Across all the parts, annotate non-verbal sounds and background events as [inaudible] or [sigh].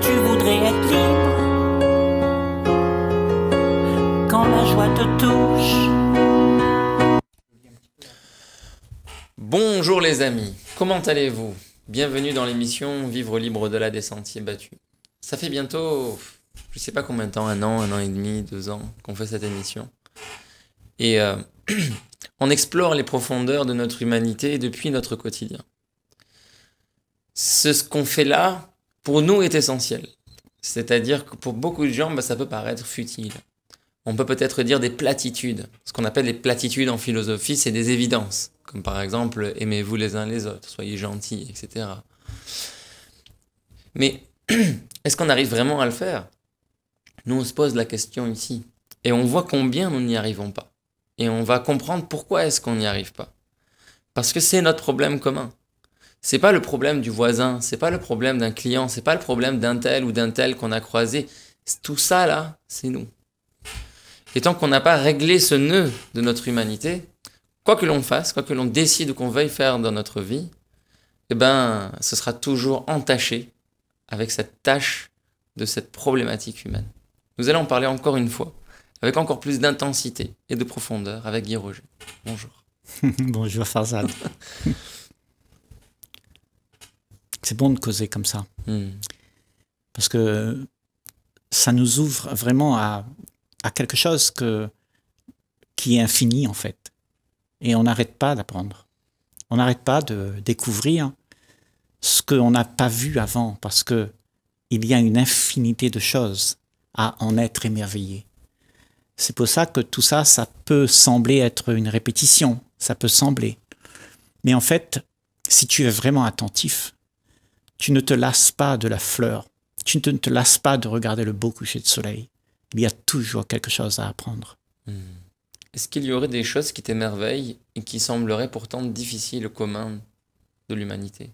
tu voudrais être libre quand la joie te touche. Bonjour les amis, comment allez-vous Bienvenue dans l'émission Vivre libre de la descente sentiers battus. Ça fait bientôt, je sais pas combien de temps, un an, un an et demi, deux ans qu'on fait cette émission. Et euh, [clears throat] on explore les profondeurs de notre humanité depuis notre quotidien. Ce qu'on fait là, pour nous est essentiel. C'est-à-dire que pour beaucoup de gens, bah, ça peut paraître futile. On peut peut-être dire des platitudes. Ce qu'on appelle les platitudes en philosophie, c'est des évidences. Comme par exemple, aimez-vous les uns les autres, soyez gentils, etc. Mais [clears throat] est-ce qu'on arrive vraiment à le faire Nous, on se pose la question ici. Et on voit combien nous n'y arrivons pas. Et on va comprendre pourquoi est-ce qu'on n'y arrive pas. Parce que c'est notre problème commun. C'est pas le problème du voisin, c'est pas le problème d'un client, c'est pas le problème d'un tel ou d'un tel qu'on a croisé. Tout ça là, c'est nous. Et tant qu'on n'a pas réglé ce nœud de notre humanité, quoi que l'on fasse, quoi que l'on décide ou qu'on veuille faire dans notre vie, eh ben, ce sera toujours entaché avec cette tâche de cette problématique humaine. Nous allons en parler encore une fois, avec encore plus d'intensité et de profondeur, avec Guy Roger. Bonjour. [laughs] Bonjour Farzad. [laughs] c'est bon de causer comme ça. Hmm. Parce que ça nous ouvre vraiment à, quelque chose que, qui est infini, en fait. Et on n'arrête pas d'apprendre. On n'arrête pas de découvrir ce qu'on n'a pas vu avant, parce que il y a une infinité de choses à en être émerveillé. C'est pour ça que tout ça, ça peut sembler être une répétition, ça peut sembler. Mais en fait, si tu es vraiment attentif, tu ne te lasses pas de la fleur. Tu ne te lasses pas de regarder le beau coucher de soleil. Il y a toujours quelque chose à apprendre. Hmm. Est-ce qu'il y aurait des choses qui t'émerveillent et qui sembleraient pourtant difficiles au commun de l'humanité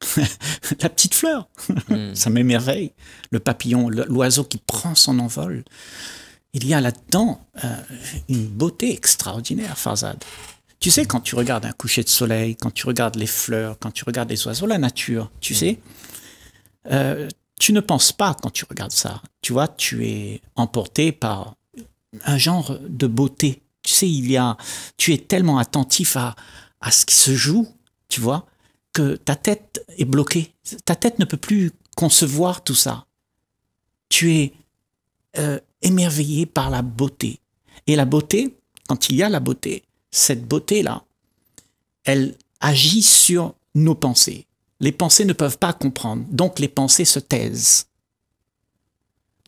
[laughs] La petite fleur, hmm. ça m'émerveille. Le papillon, l'oiseau qui prend son envol. Il y a là-dedans euh, une beauté extraordinaire, Farzad. Tu sais, quand tu regardes un coucher de soleil, quand tu regardes les fleurs, quand tu regardes les oiseaux, la nature, tu mm. sais, euh, tu ne penses pas quand tu regardes ça. Tu vois, tu es emporté par un genre de beauté. Tu sais, il y a, tu es tellement attentif à, à ce qui se joue, tu vois, que ta tête est bloquée. Ta tête ne peut plus concevoir tout ça. Tu es euh, émerveillé par la beauté. Et la beauté, quand il y a la beauté, cette beauté-là, elle agit sur nos pensées. Les pensées ne peuvent pas comprendre, donc les pensées se taisent.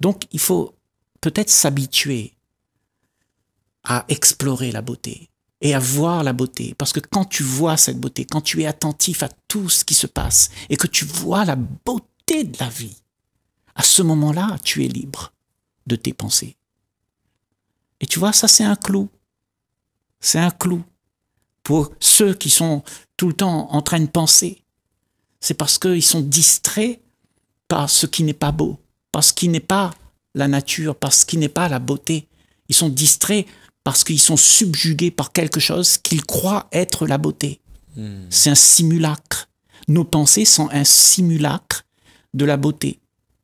Donc il faut peut-être s'habituer à explorer la beauté et à voir la beauté. Parce que quand tu vois cette beauté, quand tu es attentif à tout ce qui se passe et que tu vois la beauté de la vie, à ce moment-là, tu es libre de tes pensées. Et tu vois, ça c'est un clou c'est un clou pour ceux qui sont tout le temps en train de penser. C'est parce qu'ils sont distraits par ce qui n'est pas beau, par ce qui n'est pas la nature, par ce qui n'est pas la beauté. Ils sont distraits parce qu'ils sont subjugués par quelque chose qu'ils croient être la beauté. Hmm. C'est un simulacre. Nos pensées sont un simulacre de la beauté,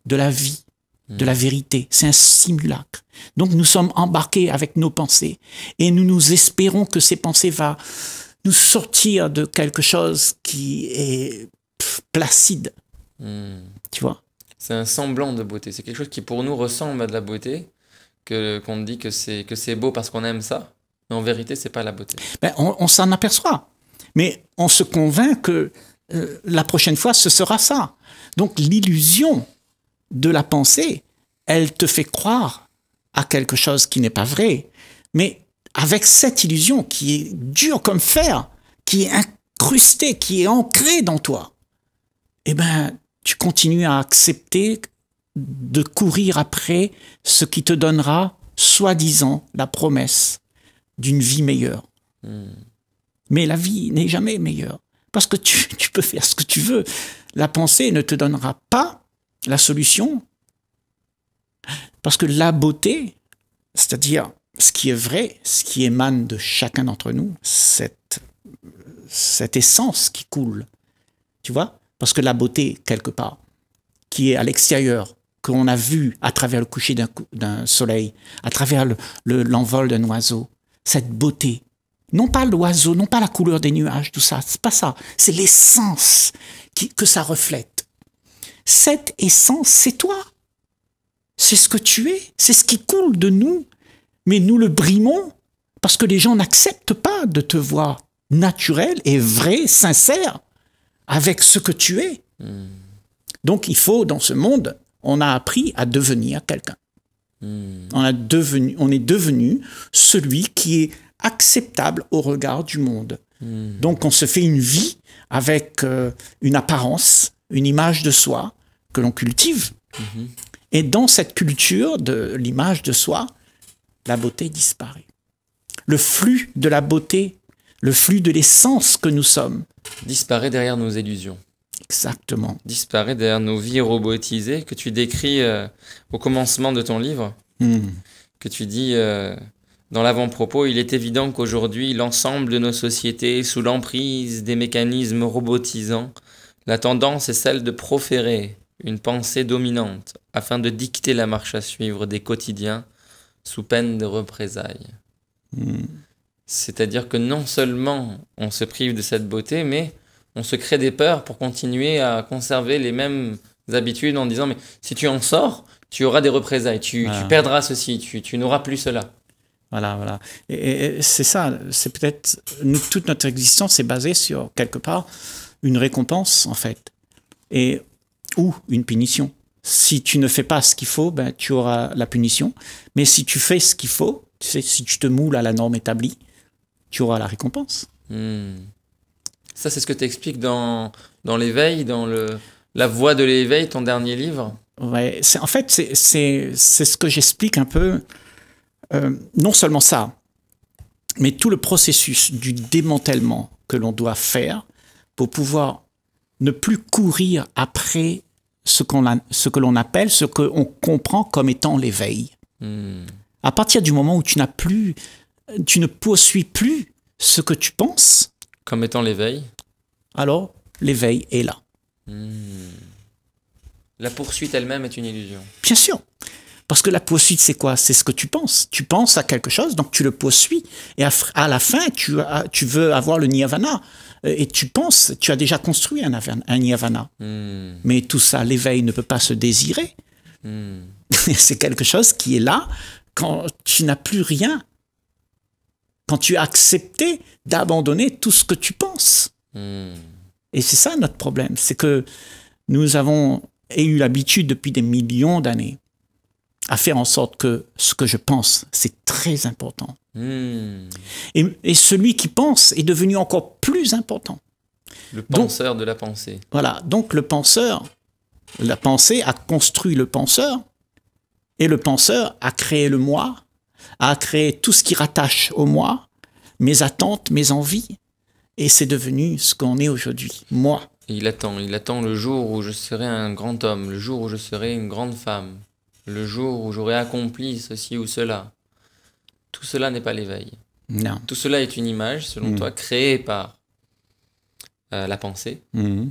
de la vie, de la vérité. C'est un simulacre. Donc nous sommes embarqués avec nos pensées et nous nous espérons que ces pensées vont nous sortir de quelque chose qui est placide. Hmm. Tu vois C'est un semblant de beauté. C'est quelque chose qui pour nous ressemble à de la beauté, que qu'on dit que c'est beau parce qu'on aime ça, mais en vérité c'est pas la beauté. Ben, on, s'en aperçoit, mais on se convainc que euh, la prochaine fois ce sera ça. Donc l'illusion de la pensée, elle te fait croire à quelque chose qui n'est pas vrai. Mais avec cette illusion qui est dure comme fer, qui est incrustée, qui est ancrée dans toi, eh ben, tu continues à accepter de courir après ce qui te donnera, soi-disant, la promesse d'une vie meilleure. Hmm. Mais la vie n'est jamais meilleure, parce que tu peux faire ce que tu veux. La pensée ne te donnera pas la solution. Parce que la beauté, c'est-à-dire ce qui est vrai, ce qui émane de chacun d'entre nous, cette, cette essence qui coule, tu vois Parce que la beauté, quelque part, qui est à l'extérieur, qu'on a vue à travers le coucher d'un soleil, à travers l'envol le, d'un oiseau, cette beauté, non pas l'oiseau, non pas la couleur des nuages, tout ça, c'est pas ça, c'est l'essence que ça reflète cette essence, c'est toi. C'est ce que tu es, c'est ce qui coule de nous. Mais nous le brimons parce que les gens n'acceptent pas de te voir naturel et vrai, sincère, avec ce que tu es. Hmm. Donc il faut, dans ce monde, on a appris à devenir quelqu'un. Hmm. On, devenu, on est devenu celui qui est acceptable au regard du monde. Hmm. Donc on se fait une vie avec euh, une apparence, une image de soi, que l'on cultive. Mhm. Et dans cette culture de l'image de soi, la beauté disparaît. Le flux de la beauté, le flux de l'essence que nous sommes. Disparaît derrière nos illusions. Exactement. Disparaît derrière nos vies robotisées que tu décris euh, au commencement de ton livre. Hmm. Que tu dis euh, dans l'avant-propos, il est évident qu'aujourd'hui, l'ensemble de nos sociétés, sous l'emprise des mécanismes robotisants, la tendance est celle de proférer une pensée dominante afin de dicter la marche à suivre des quotidiens sous peine de représailles. Hmm. C'est-à-dire que non seulement on se prive de cette beauté, mais on se crée des peurs pour continuer à conserver les mêmes habitudes en disant mais si tu en sors, tu auras des représailles, tu, ah. perdras ceci, tu, n'auras plus cela. Voilà, voilà. Et, et c'est ça, c'est peut-être toute notre existence est basée sur quelque part une récompense en fait. Et ou une punition. Si tu ne fais pas ce qu'il faut, ben, tu auras la punition. Mais si tu fais ce qu'il faut, tu si tu te moules à la norme établie, tu auras la récompense. Hmm. Ça, c'est ce que tu expliques dans, dans l'éveil, dans le, la voie de l'éveil, ton dernier livre. Ouais, en fait, c'est ce que j'explique un peu. Euh, non seulement ça, mais tout le processus du démantèlement que l'on doit faire pour pouvoir ne plus courir après ce, qu'on ce que l'on appelle, ce qu'on comprend comme étant l'éveil. Hmm. À partir du moment où tu n'as plus, tu ne poursuis plus ce que tu penses. Comme étant l'éveil. Alors, l'éveil est là. Hmm. La poursuite elle-même est une illusion. Bien sûr. Parce que la poursuite, c'est quoi C'est ce que tu penses. Tu penses à quelque chose, donc tu le poursuis. Et à, la fin, tu, tu veux avoir le nirvana. Euh, et tu penses, tu as déjà construit un, nirvana. Hmm. Mais tout ça, l'éveil ne peut pas se désirer. Hmm. [laughs] c'est quelque chose qui est là quand tu n'as plus rien. Quand tu as accepté d'abandonner tout ce que tu penses. Hmm. Et c'est ça notre problème. C'est que nous avons eu l'habitude depuis des millions d'années à faire en sorte que ce que je pense, c'est très important. Hmm. Et, celui qui pense est devenu encore plus important. Le penseur de la pensée. Voilà, donc le penseur, la pensée a construit le penseur, et le penseur a créé le moi, a créé tout ce qui rattache au moi, mes attentes, mes envies, et c'est devenu ce qu'on est aujourd'hui, moi. il attend, il attend le jour où je serai un grand homme, le jour où je serai une grande femme le jour où j'aurai accompli ceci ou cela. Tout cela n'est pas l'éveil. Non. Tout cela est une image, selon mm. toi, créée par euh, la pensée, mm.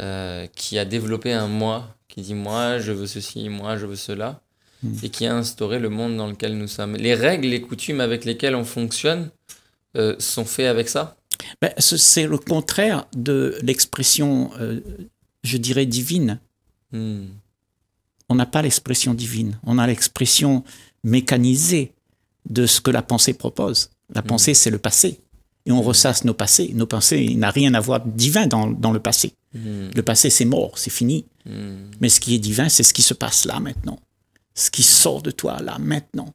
euh, qui a développé un moi, qui dit moi, je veux ceci, moi, je veux cela, mm. et qui a instauré le monde dans lequel nous sommes. Les règles, les coutumes avec lesquelles on fonctionne euh, sont faits avec ça ben, C'est le contraire de l'expression, je dirais, divine. Hmm on n'a pas l'expression divine, on a l'expression mécanisée de ce que la pensée propose. La hmm. pensée, c'est le passé. Et on hmm. ressasse nos passés. Nos pensées, il n'a rien à voir divin dans, le passé. Hmm. Le passé, c'est mort, c'est fini. Mais ce qui est divin, c'est ce qui se passe là maintenant. Ce qui sort de toi là maintenant.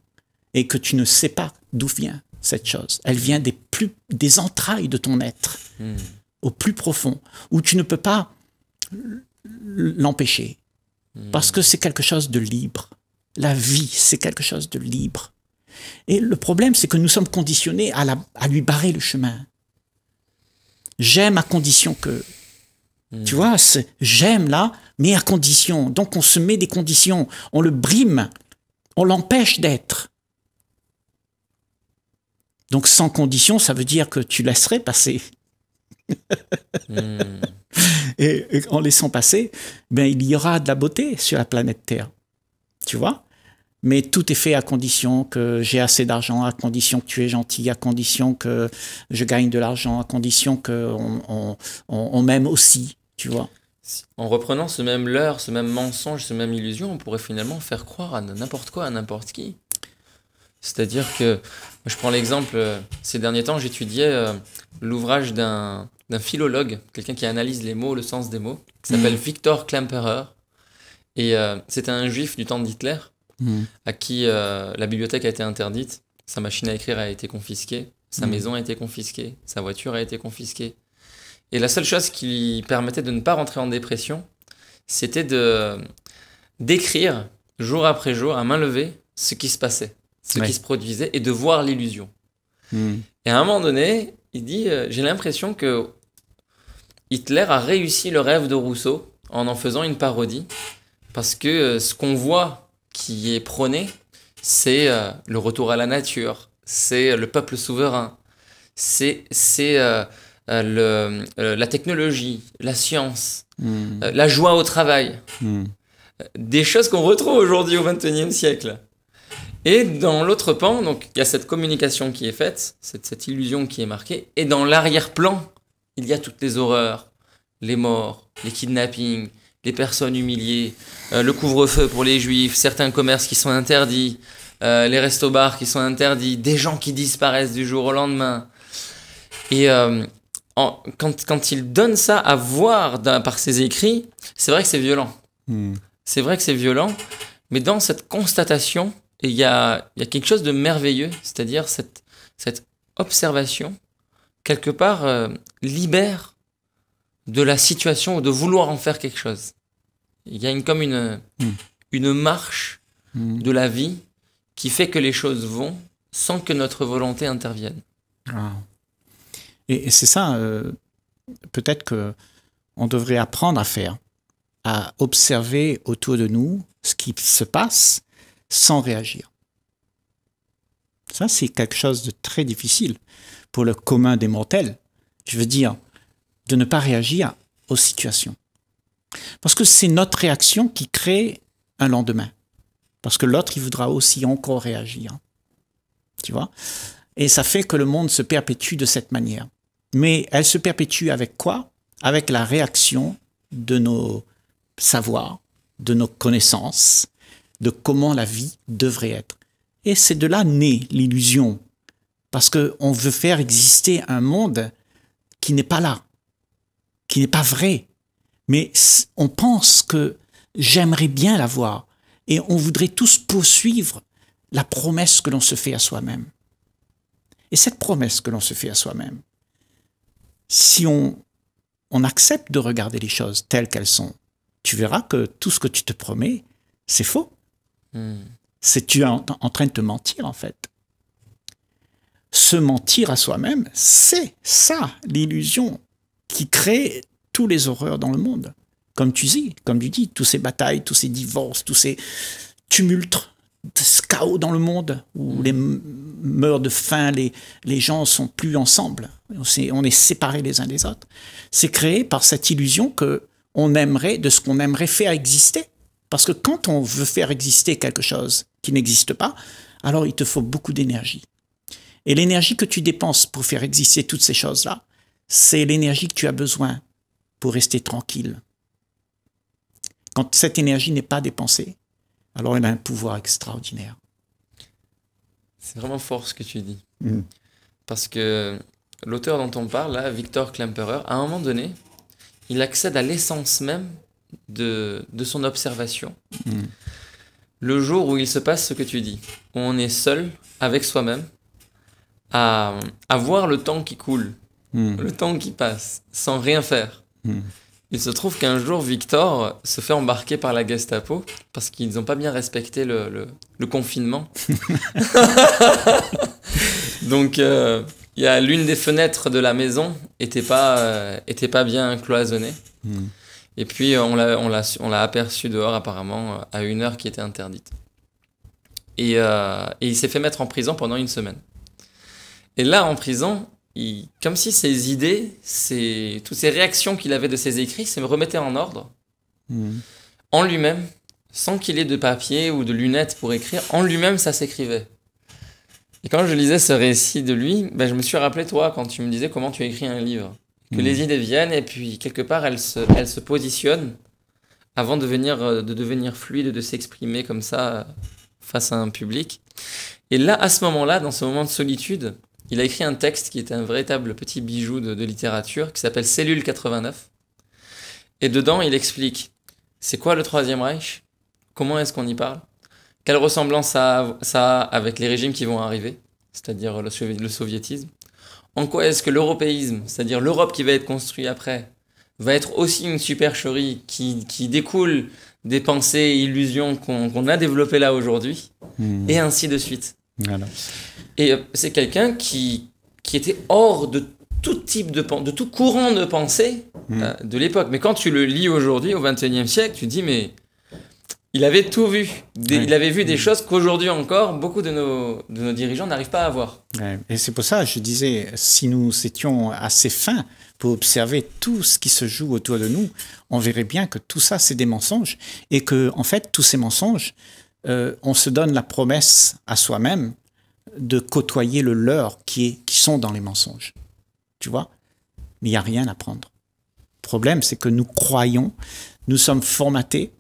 Et que tu ne sais pas d'où vient cette chose. Elle vient des, plus, des entrailles de ton être, au plus profond, où tu ne peux pas l'empêcher parce que c'est quelque chose de libre. La vie, c'est quelque chose de libre. Et le problème, c'est que nous sommes conditionnés à, la, lui barrer le chemin. J'aime à condition que. Tu hmm. vois, j'aime là, mais à condition. Donc on se met des conditions, on le brime, on l'empêche d'être. Donc sans condition, ça veut dire que tu laisserais passer [laughs] et, en laissant passer, ben, il y aura de la beauté sur la planète Terre. Tu vois mais tout est fait à condition que j'ai assez d'argent, à condition que tu es gentil, à condition que je gagne de l'argent, à condition qu'on on, on, on m'aime aussi, tu vois. En reprenant ce même leurre, ce même mensonge, ce même illusion, on pourrait finalement faire croire à n'importe quoi, à n'importe qui. C'est-à-dire que, je prends l'exemple, euh, ces derniers temps, j'étudiais euh, l'ouvrage d'un d'un philologue, quelqu'un qui analyse les mots, le sens des mots, qui mm. s'appelle Victor Klemperer. Et euh, c'était un juif du temps d'Hitler, mm. à qui euh, la bibliothèque a été interdite, sa machine à écrire a été confisquée, sa mm. maison a été confisquée, sa voiture a été confisquée. Et la seule chose qui lui permettait de ne pas rentrer en dépression, c'était de d'écrire jour après jour, à main levée, ce qui se passait, ce qui se produisait, et de voir l'illusion. Et à un moment donné, il dit, euh, j'ai l'impression que Hitler a réussi le rêve de Rousseau en en faisant une parodie, parce que euh, ce qu'on voit qui est prôné, c'est euh, le retour à la nature, c'est euh, le peuple souverain, c'est le, la technologie, la science, hmm. la joie au travail. Hmm. Des choses qu'on retrouve aujourd'hui au XXIe siècle. Et dans l'autre pan, donc il y a cette communication qui est faite, cette, cette illusion qui est marquée, et dans l'arrière-plan, il y a toutes les horreurs, les morts, les kidnappings, les personnes humiliées, euh, le couvre-feu pour les juifs, certains commerces qui sont interdits, euh, les restos-bars qui sont interdits, des gens qui disparaissent du jour au lendemain. Et euh, quand, il donne ça à voir par ses écrits, c'est vrai que c'est violent. Hmm. C'est vrai que c'est violent, mais dans cette constatation, il y a, quelque chose de merveilleux, c'est-à-dire cette, cette observation quelque part, euh, libère de la situation ou de vouloir en faire quelque chose. Il y a une, comme une, hmm. marche hmm. de la vie qui fait que les choses vont sans que notre volonté intervienne. Ah. Et, c'est ça, euh, peut-être que on devrait apprendre à faire, à observer autour de nous ce qui se passe sans réagir. Ça, c'est quelque chose de très difficile pour le commun des mortels. Je veux dire, de ne pas réagir aux situations. Parce que c'est notre réaction qui crée un lendemain. Parce que l'autre, il voudra aussi encore réagir. Tu vois Et ça fait que le monde se perpétue de cette manière. Mais elle se perpétue avec quoi Avec la réaction de nos savoirs, de nos connaissances, de comment la vie devrait être. Et c'est de là née l'illusion parce qu'on veut faire exister un monde qui n'est pas là, qui n'est pas vrai. Mais on pense que j'aimerais bien l'avoir et on voudrait tous poursuivre la promesse que l'on se fait à soi-même. Et cette promesse que l'on se fait à soi-même, si on, accepte de regarder les choses telles qu'elles sont, tu verras que tout ce que tu te promets, c'est faux. Hmm. C'est tu es en, train de te mentir en fait se mentir à soi-même, c'est ça l'illusion qui crée tous les horreurs dans le monde. Comme tu dis, comme tu dis, tous ces batailles, tous ces divorces, tous ces tumultes, ce chaos dans le monde où mm. les meurs de faim, les, les gens sont plus ensemble, on est, on est séparés les uns des autres. C'est créé par cette illusion que on aimerait, de ce qu'on aimerait faire exister. Parce que quand on veut faire exister quelque chose qui n'existe pas, alors il te faut beaucoup d'énergie. Et l'énergie que tu dépenses pour faire exister toutes ces choses-là, c'est l'énergie que tu as besoin pour rester tranquille. Quand cette énergie n'est pas dépensée, alors elle a un pouvoir extraordinaire. C'est vraiment fort ce que tu dis. Mm. Parce que l'auteur dont on parle, là, Victor Klemperer, à un moment donné, il accède à l'essence même de, de, son observation. Mm. Le jour où il se passe ce que tu dis, où on est seul avec soi-même, à, à voir le temps qui coule, hmm. le temps qui passe, sans rien faire. Hmm. Il se trouve qu'un jour, Victor se fait embarquer par la Gestapo parce qu'ils n'ont pas bien respecté le, le, confinement. [laughs] [laughs] Donc, euh, il l'une des fenêtres de la maison était pas, euh, était pas bien cloisonnée. Hmm. Et puis, on l'a aperçu dehors, apparemment, à une heure qui était interdite. Et, euh, et il s'est fait mettre en prison pendant une semaine. Et là, en prison, il, comme si ses idées, ses, toutes ces réactions qu'il avait de ses écrits se remettaient en ordre, hmm. en lui-même, sans qu'il ait de papier ou de lunettes pour écrire, en lui-même, ça s'écrivait. Et quand je lisais ce récit de lui, ben, je me suis rappelé, toi, quand tu me disais comment tu écris un livre, que hmm. les idées viennent et puis quelque part, elles se, elles se positionnent avant de, venir, euh, de devenir fluide, de s'exprimer comme ça euh, face à un public. Et là, à ce moment-là, dans ce moment de solitude, il a écrit un texte qui est un véritable petit bijou de, littérature qui s'appelle Cellule 89. Et dedans, il explique c'est quoi le Troisième Reich Comment est-ce qu'on y parle Quelle ressemblance ça a, avec les régimes qui vont arriver, c'est-à-dire le, soviétisme En quoi est-ce que l'européisme, c'est-à-dire l'Europe qui va être construite après, va être aussi une supercherie qui, découle des pensées et illusions qu'on a développées là aujourd'hui, mmh. et ainsi de suite. Et euh, c'est quelqu'un qui, qui était hors de tout type de de tout courant de pensée mm. euh, de l'époque. Mais quand tu le lis aujourd'hui, au XXIe siècle, tu te dis mais il avait tout vu. Il avait vu des mm. choses qu'aujourd'hui encore, beaucoup de nos, de nos dirigeants n'arrivent pas à voir. Et c'est pour ça, je disais, si nous étions assez fins pour observer tout ce qui se joue autour de nous, on verrait bien que tout ça, c'est des mensonges. Et que, en fait, tous ces mensonges euh, on se donne la promesse à soi-même de côtoyer le leur qui, est, qui sont dans les mensonges. Tu vois Mais il n'y a rien à prendre. Le problème, c'est que nous croyons, nous sommes formatés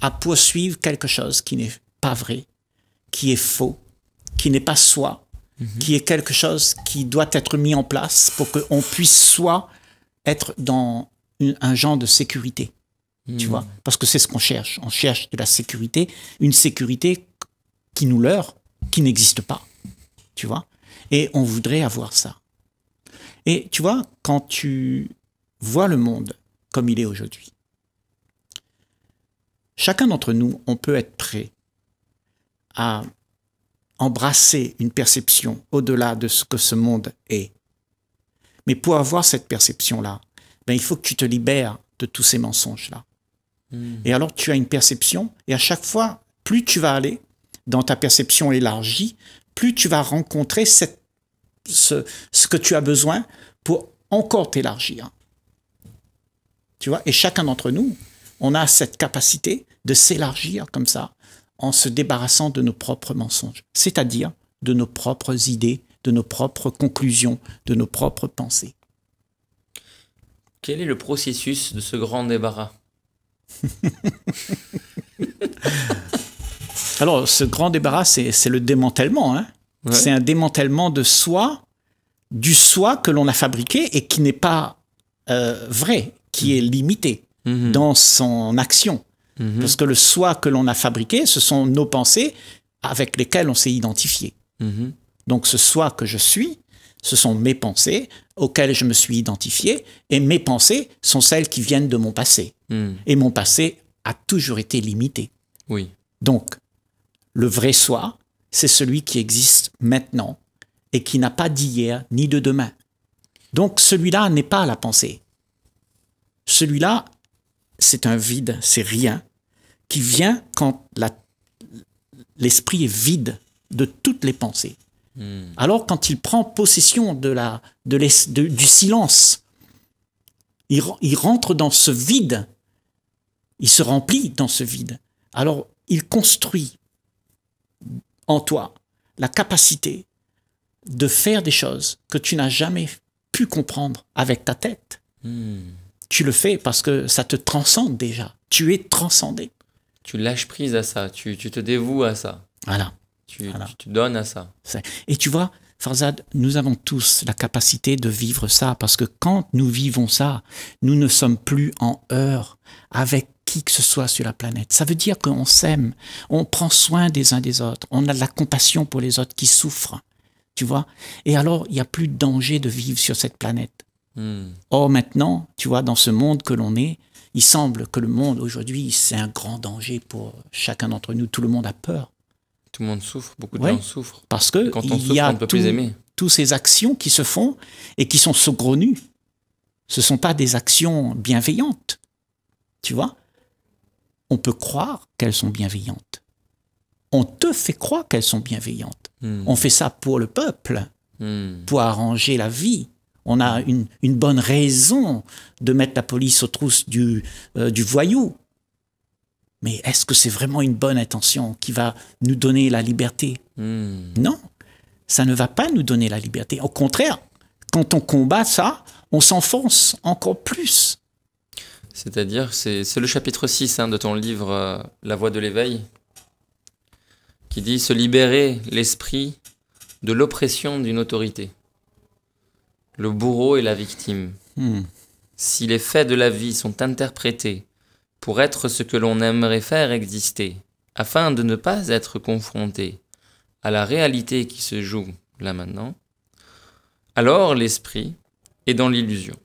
à poursuivre quelque chose qui n'est pas vrai, qui est faux, qui n'est pas soi, mhm. qui est quelque chose qui doit être mis en place pour qu'on puisse soit être dans un genre de sécurité. Tu hmm. vois Parce que c'est ce qu'on cherche. On cherche de la sécurité, une sécurité qui nous leurre, qui n'existe pas. Tu vois Et on voudrait avoir ça. Et tu vois, quand tu vois le monde comme il est aujourd'hui, chacun d'entre nous, on peut être prêt à embrasser une perception au-delà de ce que ce monde est. Mais pour avoir cette perception-là, ben, il faut que tu te libères de tous ces mensonges-là. Hmm. Et alors tu as une perception, et à chaque fois, plus tu vas aller dans ta perception élargie, plus tu vas rencontrer cette, ce, ce que tu as besoin pour encore t'élargir. Tu vois, et chacun d'entre nous, on a cette capacité de s'élargir comme ça, en se débarrassant de nos propres mensonges, c'est-à-dire de nos propres idées, de nos propres conclusions, de nos propres pensées. Quel est le processus de ce grand débarras [laughs] Alors, ce grand débarras, c'est le démantèlement. Hein. C'est un démantèlement de soi, du soi que l'on a fabriqué et qui n'est pas euh, vrai, qui est limité mhm. dans son action. Mhm. Parce que le soi que l'on a fabriqué, ce sont nos pensées avec lesquelles on s'est identifié. Mhm. Donc ce soi que je suis, ce sont mes pensées auxquelles je me suis identifié, et mes pensées sont celles qui viennent de mon passé. Hmm. Et mon passé a toujours été limité. Oui. Donc, le vrai soi, c'est celui qui existe maintenant et qui n'a pas d'hier ni de demain. Donc, celui-là n'est pas la pensée. Celui-là, c'est un vide, c'est rien, qui vient quand l'esprit est vide de toutes les pensées. Hmm. Alors, quand il prend possession de la, de, de du silence, il rentre dans ce vide il se remplit dans ce vide. Alors, il construit en toi la capacité de faire des choses que tu n'as jamais pu comprendre avec ta tête. Hmm. Tu le fais parce que ça te transcende déjà. Tu es transcendé. Tu lâches prise à ça, tu, te dévoues à ça. Voilà. Tu, tu donnes à ça. Et tu vois, Farzad, nous avons tous la capacité de vivre ça parce que quand nous vivons ça, nous ne sommes plus en heure avec qui que ce soit sur la planète. Ça veut dire qu'on s'aime, on prend soin des uns des autres, on a de la compassion pour les autres qui souffrent, tu vois. Et alors, il n'y a plus de danger de vivre sur cette planète. Hmm. Or maintenant, tu vois, dans ce monde que l'on est, il semble que le monde aujourd'hui, c'est un grand danger pour chacun d'entre nous. Tout le monde a peur. Tout le monde souffre, beaucoup de gens souffrent. Parce que quand on souffre, y a peut plus aimer. toutes ces actions qui se font et qui sont saugrenues. Ce ne sont pas des actions bienveillantes. Tu vois on peut croire qu'elles sont bienveillantes. On te fait croire qu'elles sont bienveillantes. Hmm. On fait ça pour le peuple, hmm. pour arranger la vie. On a une, bonne raison de mettre la police aux trousses euh, du, voyou. Mais est-ce que c'est vraiment une bonne intention qui va nous donner la liberté hmm. Non, ça ne va pas nous donner la liberté. Au contraire, quand on combat ça, on s'enfonce encore plus c'est-à-dire, c'est le chapitre 6 hein, de ton livre euh, La Voix de l'éveil, qui dit Se libérer l'esprit de l'oppression d'une autorité, le bourreau est la victime. Hmm. Si les faits de la vie sont interprétés pour être ce que l'on aimerait faire exister, afin de ne pas être confronté à la réalité qui se joue là maintenant, alors l'esprit est dans l'illusion.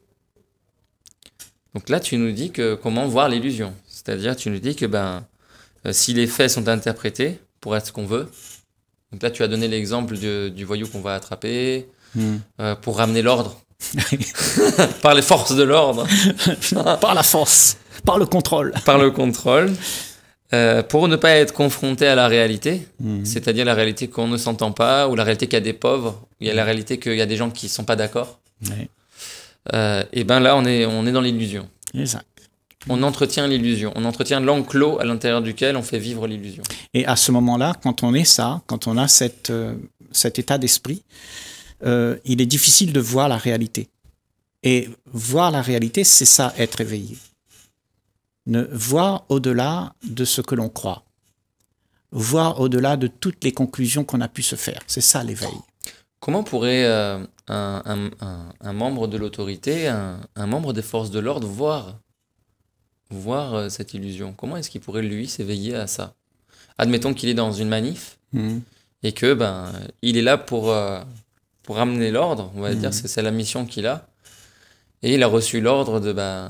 Donc là, tu nous dis que comment voir l'illusion. C'est-à-dire, tu nous dis que ben, euh, si les faits sont interprétés pour être ce qu'on veut, donc là, tu as donné l'exemple du, voyou qu'on va attraper hmm. euh, pour ramener l'ordre. [laughs] par les forces de l'ordre. [laughs] par la force, par le contrôle. Par le contrôle. Euh, pour ne pas être confronté à la réalité, hmm. c'est-à-dire la réalité qu'on ne s'entend pas, ou la réalité qu'il y a des pauvres, il y a la réalité qu'il y a des gens qui ne sont pas d'accord. Oui. Euh, et ben là, on est, on est dans l'illusion. On entretient l'illusion, on entretient l'enclos à l'intérieur duquel on fait vivre l'illusion. Et à ce moment-là, quand on est ça, quand on a cette, euh, cet état d'esprit, euh, il est difficile de voir la réalité. Et voir la réalité, c'est ça, être éveillé. Ne voir au-delà de ce que l'on croit. Voir au-delà de toutes les conclusions qu'on a pu se faire. C'est ça l'éveil. Comment pourrait euh, un, un, membre de l'autorité, un, membre des forces de l'ordre voir, voir euh, cette illusion Comment est-ce qu'il pourrait, lui, s'éveiller à ça Admettons qu'il est dans une manif hmm. et que ben il est là pour, euh, pour ramener l'ordre, on va dire, hmm. c'est la mission qu'il a. Et il a reçu l'ordre de, ben,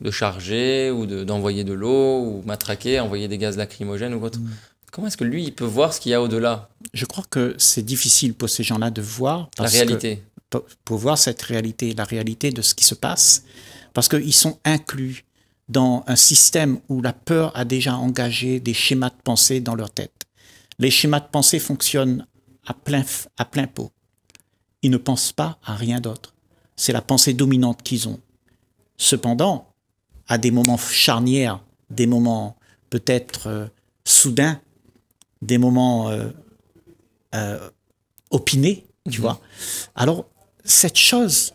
de charger ou d'envoyer de, l'eau ou matraquer, envoyer des gaz lacrymogènes ou autre. Hmm. Comment est-ce que lui, il peut voir ce qu'il y a au-delà je crois que c'est difficile pour ces gens-là de voir. la réalité. voir cette réalité, la réalité de ce qui se passe, parce qu'ils sont inclus dans un système où la peur a déjà engagé des schémas de pensée dans leur tête. Les schémas de pensée fonctionnent à plein, à plein pot. Ils ne pensent pas à rien d'autre. C'est la pensée dominante qu'ils ont. Cependant, à des moments charnières, des moments peut-être euh, soudains, des moments euh, euh, opiné opiner, tu vois. Alors, cette chose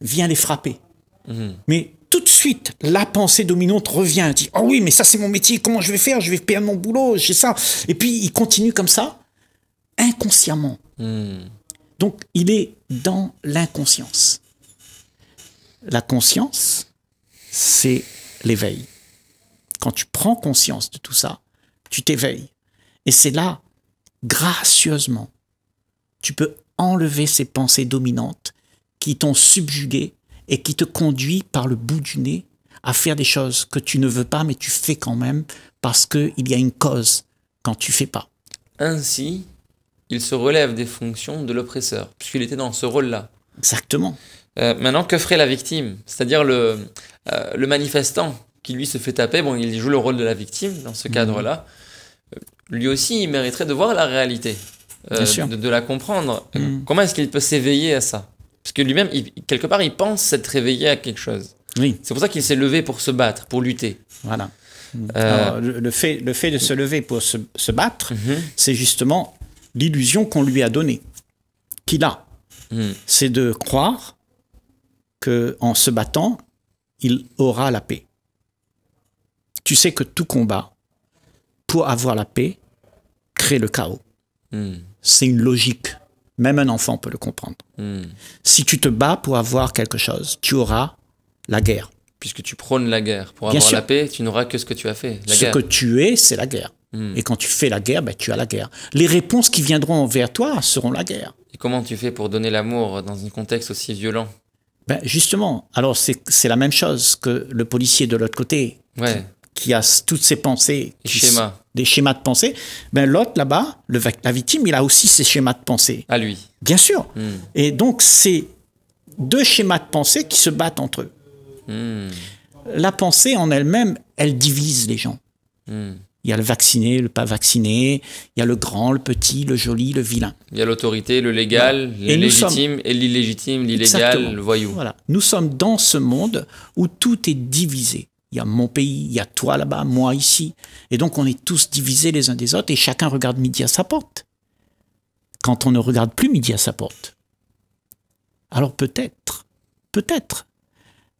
vient les frapper. Mhm. Mais tout de suite, la pensée dominante revient, dit Oh oui, mais ça, c'est mon métier, comment je vais faire Je vais perdre mon boulot, j'ai ça. Et puis, il continue comme ça, inconsciemment. Mhm. Donc, il est dans l'inconscience. La conscience, c'est l'éveil. Quand tu prends conscience de tout ça, tu t'éveilles. Et c'est là gracieusement, tu peux enlever ces pensées dominantes qui t'ont subjugué et qui te conduit par le bout du nez à faire des choses que tu ne veux pas, mais tu fais quand même parce qu'il y a une cause quand tu fais pas. Ainsi, il se relève des fonctions de l'oppresseur, puisqu'il était dans ce rôle-là. Exactement. Euh, maintenant, que ferait la victime C'est-à-dire euh, le, manifestant qui lui se fait taper, bon, il joue le rôle de la victime dans ce mhm. cadre-là lui aussi, il mériterait de voir la réalité, euh, de, la comprendre. Mm. Comment est-ce qu'il peut s'éveiller à ça Parce que lui-même, quelque part, il pense s'être réveillé à quelque chose. Oui. C'est pour ça qu'il s'est levé pour se battre, pour lutter. Voilà. Euh, le, fait, le fait de se lever pour se, battre, mhm. c'est justement l'illusion qu'on lui a donnée, qu'il a. Mm. C'est de croire que en se battant, il aura la paix. Tu sais que tout combat pour avoir la paix, crée le chaos. C'est une logique. Même un enfant peut le comprendre. Si tu te bats pour avoir quelque chose, tu auras la guerre. Puisque tu prônes la guerre. Pour avoir la paix, tu n'auras que ce que tu as fait. ce que tu es, c'est la guerre. Hmm. Et quand tu fais la guerre, ben, tu as la guerre. Les réponses qui viendront envers toi seront la guerre. Et comment tu fais pour donner l'amour dans un contexte aussi violent ben, Justement, alors c'est la même chose que le policier de l'autre côté. Ouais qui a toutes ses pensées, des schémas de pensée, ben l'autre là-bas, la victime, il a aussi ses schémas de pensée. À lui. Bien sûr. Hmm. Et donc, c'est deux schémas de pensée qui se battent entre eux. Hmm. La pensée en elle-même, elle divise les gens. Hmm. Il y a le vacciné, le pas vacciné, il y a le grand, le petit, le joli, le vilain. Il y a l'autorité, le légal, ouais. le légitime et l'illégitime, l'illégal, le voyou. Voilà. Nous sommes dans ce monde où tout est divisé il y a mon pays, il y a toi là-bas, moi ici. Et donc on est tous divisés les uns des autres et chacun regarde midi à sa porte. Quand on ne regarde plus midi à sa porte. Alors peut-être, peut-être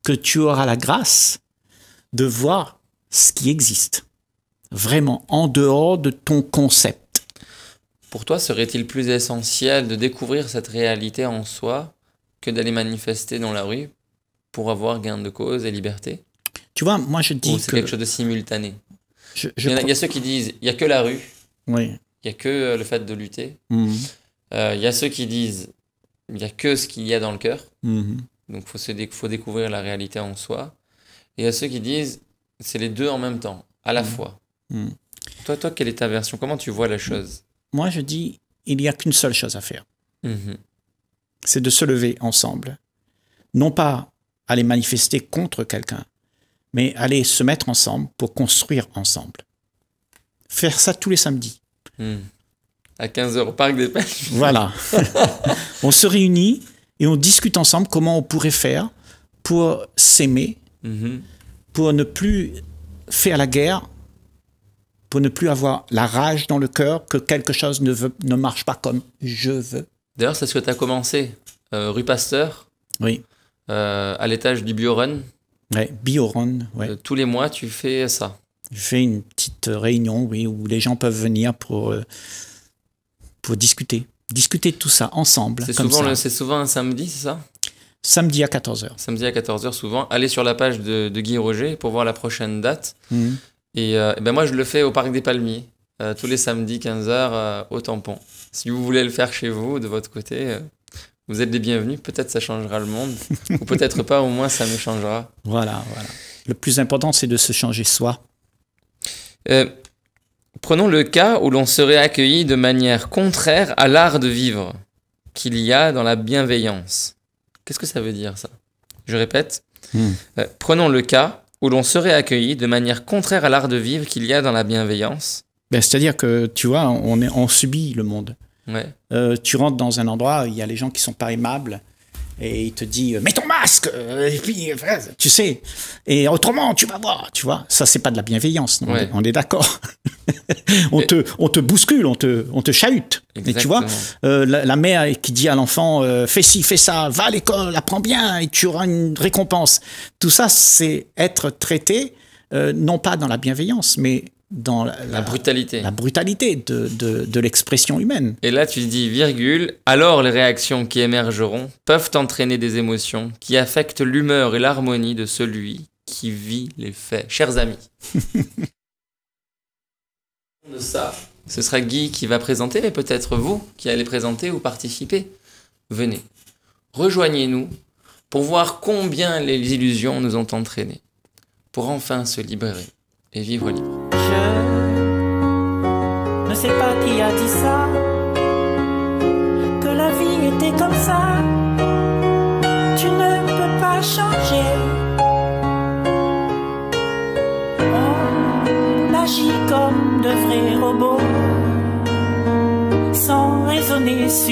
que tu auras la grâce de voir ce qui existe, vraiment en dehors de ton concept. Pour toi, serait-il plus essentiel de découvrir cette réalité en soi que d'aller manifester dans la rue pour avoir gain de cause et liberté tu vois, moi je dis. c'est quelque chose de simultané. il, y a, ceux qui disent il n'y a que la rue, oui. il n'y a que euh, le fait de lutter. Mhm. Euh, il y a ceux qui disent il n'y a que ce qu'il y a dans le cœur. Mhm. Donc faut faut découvrir la réalité en soi. Et il y a ceux qui disent c'est les deux en même temps, à la mhm. fois. Toi, toi, quelle est ta version Comment tu vois la chose Moi, je dis il n'y a qu'une seule chose à faire. C'est de se lever ensemble. Non pas aller manifester contre quelqu'un, mais aller se mettre ensemble pour construire ensemble. Faire ça tous les samedis. Hmm. À 15h au Parc des Pêches. [laughs] Voilà. [laughs] on se réunit et on discute ensemble comment on pourrait faire pour s'aimer, mhm. pour ne plus faire la guerre, pour ne plus avoir la rage dans le cœur que quelque chose ne, ne marche pas comme je veux. D'ailleurs, c'est ce que tu as commencé, euh, rue Pasteur. Oui. Euh, à l'étage du Biorun, Ouais, Bioron. Euh, tous les mois, tu fais ça. Je fais une petite euh, réunion, oui, où les gens peuvent venir pour, euh, pour discuter. Discuter de tout ça ensemble. C'est souvent, souvent, un samedi, c'est ça Samedi à 14h. Samedi à 14h, souvent. Allez sur la page de, Guy Roger pour voir la prochaine date. Mhm. Et, eh ben moi, je le fais au Parc des Palmiers, tous les samedis, 15h, au tampon. Si vous voulez le faire chez vous, de votre côté, vous êtes les bienvenus, peut-être ça changera le monde, ou peut-être pas, au moins ça nous changera. Voilà, voilà. Le plus important, c'est de se changer soi. Euh, prenons le cas où l'on serait accueilli de manière contraire à l'art de vivre qu'il y a dans la bienveillance. Qu'est-ce que ça veut dire ça Je répète. Hmm. Euh, prenons le cas où l'on serait accueilli de manière contraire à l'art de vivre qu'il y a dans la bienveillance. Ben, c'est-à-dire que, tu vois, on, est, on subit le monde. Euh, tu rentres dans un endroit, il y a les gens qui sont pas aimables et il te dit mets ton masque euh, et puis euh, tu sais et autrement tu vas voir tu vois ça c'est pas de la bienveillance on est, d'accord [laughs] on te on te bouscule on te on te chahute et tu vois la, mère qui dit à l'enfant fais ci fais ça va à l'école apprends bien et tu auras une récompense tout ça c'est être traité non pas dans la bienveillance mais dans la, brutalité, la brutalité de, l'expression humaine. Et là, tu dis, virgule, alors les réactions qui émergeront peuvent entraîner des émotions qui affectent l'humeur et l'harmonie de celui qui vit les faits. Chers amis, [laughs] ce sera Guy qui va présenter, mais peut-être vous qui allez présenter ou participer. Venez, rejoignez-nous pour voir combien les illusions nous ont entraînés, pour enfin se libérer et vivre libre. Je ne sais pas qui a dit ça, que la vie était comme ça. Tu ne peux pas changer. On agit comme de vrais robots, sans raisonner. sur